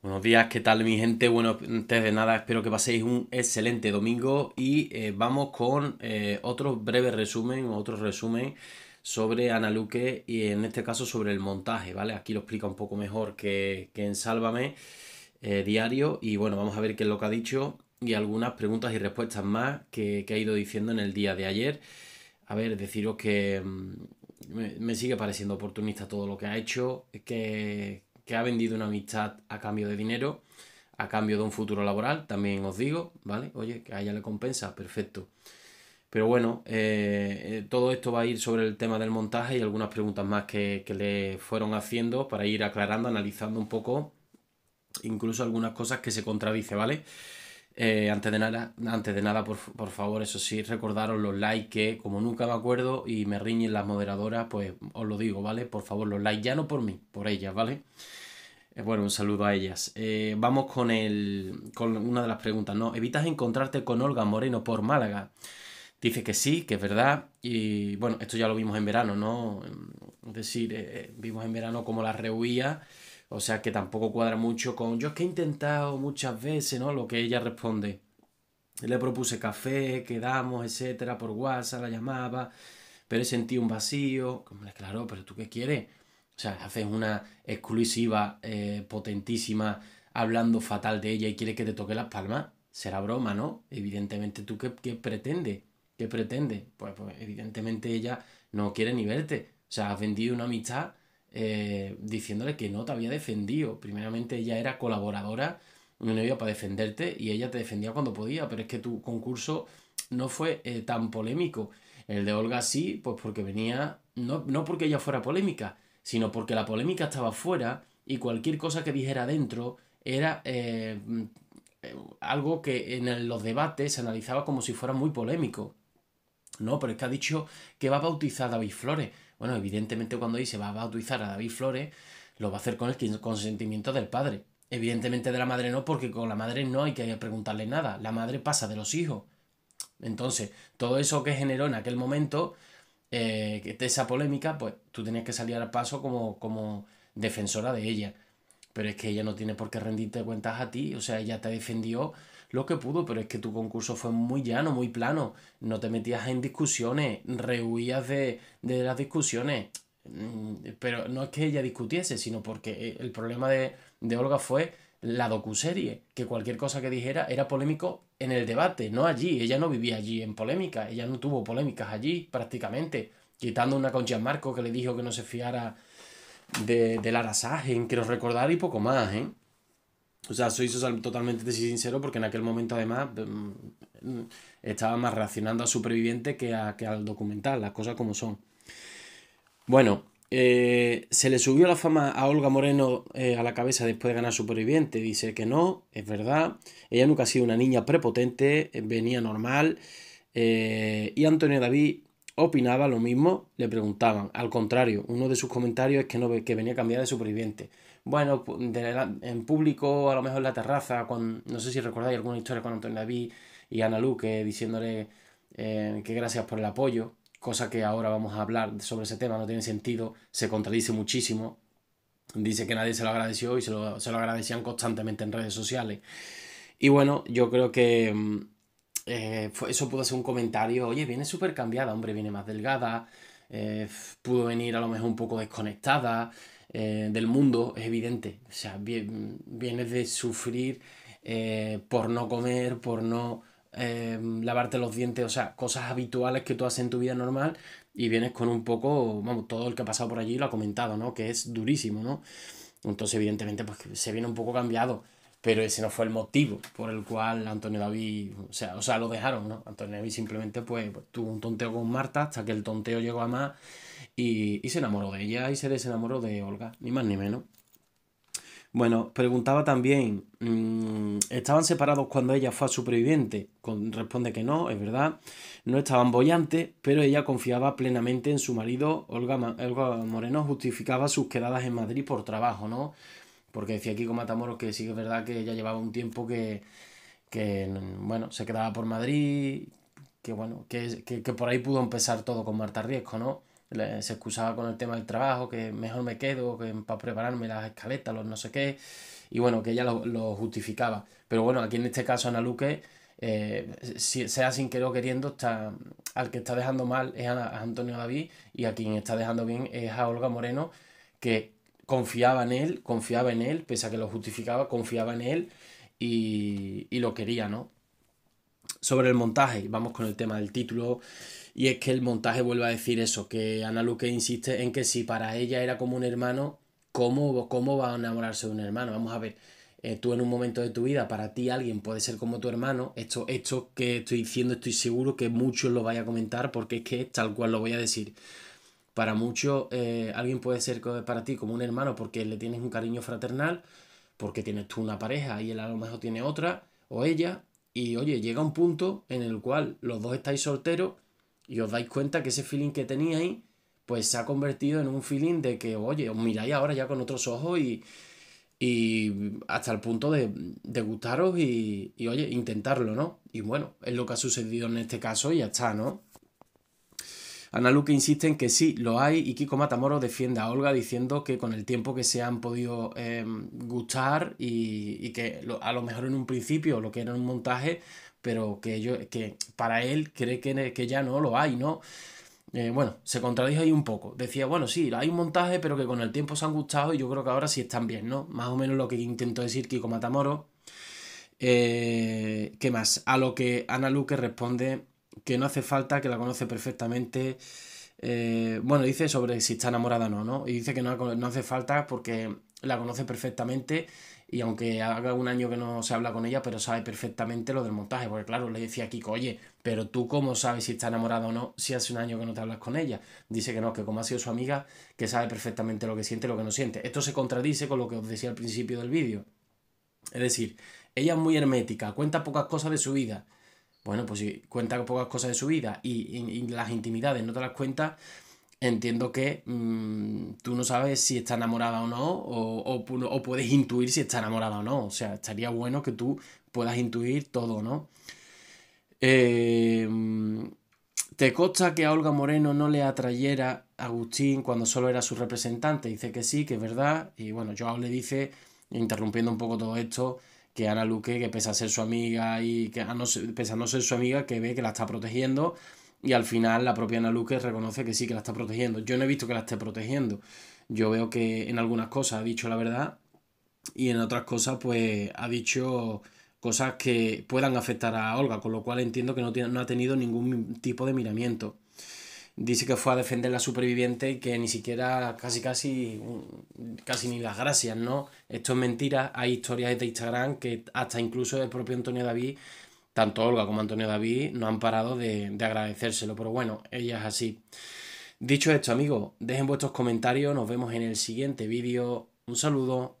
Buenos días, ¿qué tal mi gente? Bueno, antes de nada espero que paséis un excelente domingo y eh, vamos con eh, otro breve resumen, otro resumen sobre Ana y en este caso sobre el montaje, ¿vale? Aquí lo explica un poco mejor que, en Sálvame eh, Diario y bueno, vamos a ver qué es lo que ha dicho y algunas preguntas y respuestas más que, ha ido diciendo en el día de ayer. A ver, deciros que mm, me, me sigue pareciendo oportunista todo lo que ha hecho, que, que ha vendido una amistad a cambio de dinero, a cambio de un futuro laboral, también os digo, ¿vale? Oye, que a ella le compensa, perfecto. Pero bueno, eh, eh, todo esto va a ir sobre el tema del montaje y algunas preguntas más que, le fueron haciendo para ir aclarando, analizando un poco, incluso algunas cosas que se contradice, ¿vale? Eh, antes de nada, antes de nada por, favor, eso sí, recordaros los likes que como nunca me acuerdo y me riñen las moderadoras, pues os lo digo, ¿vale? Por favor, los likes, ya no por mí, por ellas, ¿vale? vale eh, bueno, un saludo a ellas. Eh, vamos con, el, con una de las preguntas, ¿no? ¿Evitas encontrarte con Olga Moreno por Málaga? Dice que sí, que es verdad. Y bueno, esto ya lo vimos en verano, ¿no? Es decir, eh, vimos en verano como la rehuía. O sea que tampoco cuadra mucho con yo es que he intentado muchas veces, ¿no? Lo que ella responde. Le propuse café, quedamos, etcétera, por WhatsApp, la llamaba, pero he sentido un vacío. Como claro, pero tú qué quieres? O sea, haces una exclusiva eh, potentísima hablando fatal de ella y quieres que te toque las palmas. Será broma, ¿no? Evidentemente, ¿tú qué, qué pretende? ¿Qué pretende? Pues, pues evidentemente ella no quiere ni verte. O sea, has vendido una amistad eh, diciéndole que no te había defendido. Primeramente ella era colaboradora, no iba para defenderte y ella te defendía cuando podía, pero es que tu concurso no fue eh, tan polémico. El de Olga sí, pues porque venía, no, no porque ella fuera polémica, sino porque la polémica estaba fuera y cualquier cosa que dijera dentro era eh, mm, algo que en los debates se analizaba como si fuera muy polémico. No, pero es que ha dicho que va a bautizar a David Flores. Bueno, evidentemente cuando dice va a bautizar a David Flores, lo va a hacer con el consentimiento del padre. Evidentemente de la madre no, porque con la madre no hay que preguntarle nada. La madre pasa de los hijos. Entonces, todo eso que generó en aquel momento, eh, esa polémica, pues tú tenías que salir al paso como, como defensora de ella. Pero es que ella no tiene por qué rendirte cuentas a ti, o sea, ella te defendió lo que pudo, pero es que tu concurso fue muy llano, muy plano, no te metías en discusiones, rehuías de, las discusiones, mm, pero no es que ella discutiese, sino porque eh, el problema de, de Olga fue la docuserie, que cualquier cosa que dijera era polémico en el debate, no allí. Ella no vivía allí en polémica, ella no tuvo polémicas allí prácticamente, quitando una Concha Marco que le dijo que no se fiara de, de en que quiero recordar y poco más, ¿eh? O sea, soy totalmente sincero porque en aquel momento además mm, mm, estaba más reaccionando a superviviente que, que al documental, las cosas como son. Bueno, eh, se le subió la fama a Olga Moreno eh, a la cabeza después de ganar Superviviente. Dice que no, es verdad. Ella nunca ha sido una niña prepotente, eh, venía normal. y Antonio David opinaba lo mismo, le preguntaban. Al contrario, uno de sus comentarios es que, no, que venía cambiada de Superviviente. Bueno, en público, a lo mejor en la terraza, con, no sé si recordáis alguna historia con Antonio David y Ana Luque diciéndole que gracias por el apoyo cosa que ahora vamos a hablar sobre ese tema, no tiene sentido, se contradice muchísimo, dice que nadie se lo agradeció y se lo, se agradecían constantemente en redes sociales. Y bueno, yo creo que mm, eh, eso pudo ser un comentario, oye, viene súper cambiada, hombre, viene más delgada, eh, pudo venir a lo mejor un poco desconectada eh, del mundo, es evidente, o sea, mm, viene de sufrir por no comer, por no Em, lavarte los dientes, o sea, cosas habituales que tú haces en tu vida normal y vienes con un poco, vamos, todo el que ha pasado por allí lo ha comentado, ¿no? Que es durísimo, ¿no? Entonces, evidentemente, pues se viene un poco cambiado, pero ese no fue el motivo por el cual Antonio David, o sea, o sea lo dejaron, ¿no? Antonio David simplemente, pues, pues tuvo un tonteo con Marta hasta que el tonteo llegó a más y, y se enamoró de ella y se desenamoró de Olga, ni más ni menos. Bueno, preguntaba también, mm, ¿estaban separados cuando ella fue a superviviente? responde que no, es verdad. No estaban bollantes, pero ella confiaba plenamente en su marido. Olga, Olga Moreno justificaba sus quedadas en Madrid por trabajo, ¿no? Porque decía con Matamoros que sí que es verdad que ella llevaba un tiempo que, bueno, se quedaba por Madrid, que bueno, que, que por ahí pudo empezar todo con Marta Riesco, ¿no? se excusaba con el tema del trabajo, que mejor me quedo que para prepararme las escaletas, los no sé qué, y bueno, que ella lo, justificaba. Pero bueno, aquí en este caso Ana Luque, eh, sea sin querer o queriendo, está, al que está dejando mal es a, Antonio David y a quien está dejando bien es a Olga Moreno, que confiaba en él, confiaba en él, pese a que lo justificaba, confiaba en él y, y lo quería, ¿no? Sobre el montaje, vamos con el tema del título y es que el montaje vuelve a decir eso, que Ana Luque insiste en que si para ella era como un hermano, ¿cómo, cómo va a enamorarse de un hermano? Vamos a ver, eh, tú en un momento de tu vida, para ti alguien puede ser como tu hermano, esto, esto que estoy diciendo estoy seguro que muchos lo vayan a comentar porque es que tal cual lo voy a decir. Para muchos eh, alguien puede ser para ti como un hermano porque le tienes un cariño fraternal, porque tienes tú una pareja y él a lo mejor tiene otra o ella, y oye, llega un punto en el cual los dos estáis solteros y os dais cuenta que ese feeling que teníais, pues se ha convertido en un feeling de que, oye, os miráis ahora ya con otros ojos y, y hasta el punto de, gustaros y, oye, intentarlo, ¿no? Y bueno, es lo que ha sucedido en este caso y ya está, ¿no? Ana Luque insiste en que sí, lo hay y Kiko Matamoro defiende a Olga diciendo que con el tiempo que se han podido eh, gustar y, que a lo mejor en un principio lo que era un montaje pero que, yo, que para él cree que, que ya no lo hay, ¿no? Eh, bueno, se contradijo ahí un poco. Decía, bueno, sí, hay un montaje, pero que con el tiempo se han gustado y yo creo que ahora sí están bien, ¿no? Más o menos lo que intentó decir Kiko Matamoro. Eh, ¿Qué más? A lo que Ana Luque responde que no hace falta, que la conoce perfectamente eh, bueno, dice sobre si está enamorada o no, ¿no? Y dice que no, no hace falta porque la conoce perfectamente y aunque haga un año que no se habla con ella, pero sabe perfectamente lo del montaje, porque claro, le decía a Kiko, oye, pero tú cómo sabes si está enamorada o no si hace un año que no te hablas con ella. Dice que no, que como ha sido su amiga, que sabe perfectamente lo que siente y lo que no siente. Esto se contradice con lo que os decía al principio del vídeo. Es decir, ella es muy hermética, cuenta pocas cosas de su vida bueno, pues si cuenta pocas cosas de su vida y, las intimidades no te las cuenta, entiendo que mm, tú no sabes si está enamorada o no, o, puedes intuir si está enamorada o no. O sea, estaría bueno que tú puedas intuir todo, ¿no? Eh, ¿Te consta que a Olga Moreno no le atrayera Agustín cuando solo era su representante? Dice que sí, que es verdad. Y bueno, Joao le dice, interrumpiendo un poco todo esto, que Ana Luque, que pese a ser su amiga y que no ser, no ser su amiga, que ve que la está protegiendo y al final la propia Ana Luque reconoce que sí, que la está protegiendo. Yo no he visto que la esté protegiendo. Yo veo que en algunas cosas ha dicho la verdad y en otras cosas pues ha dicho cosas que puedan afectar a Olga, con lo cual entiendo que no ha tenido ningún tipo de miramiento dice que fue a defender la superviviente y que ni siquiera casi casi casi ni las gracias, ¿no? Esto es mentira, hay historias de Instagram que hasta incluso el propio Antonio David, tanto Olga como Antonio David, no han parado de, de agradecérselo, pero bueno, ella es así. Dicho esto, amigos, dejen vuestros comentarios, nos vemos en el siguiente vídeo. Un saludo.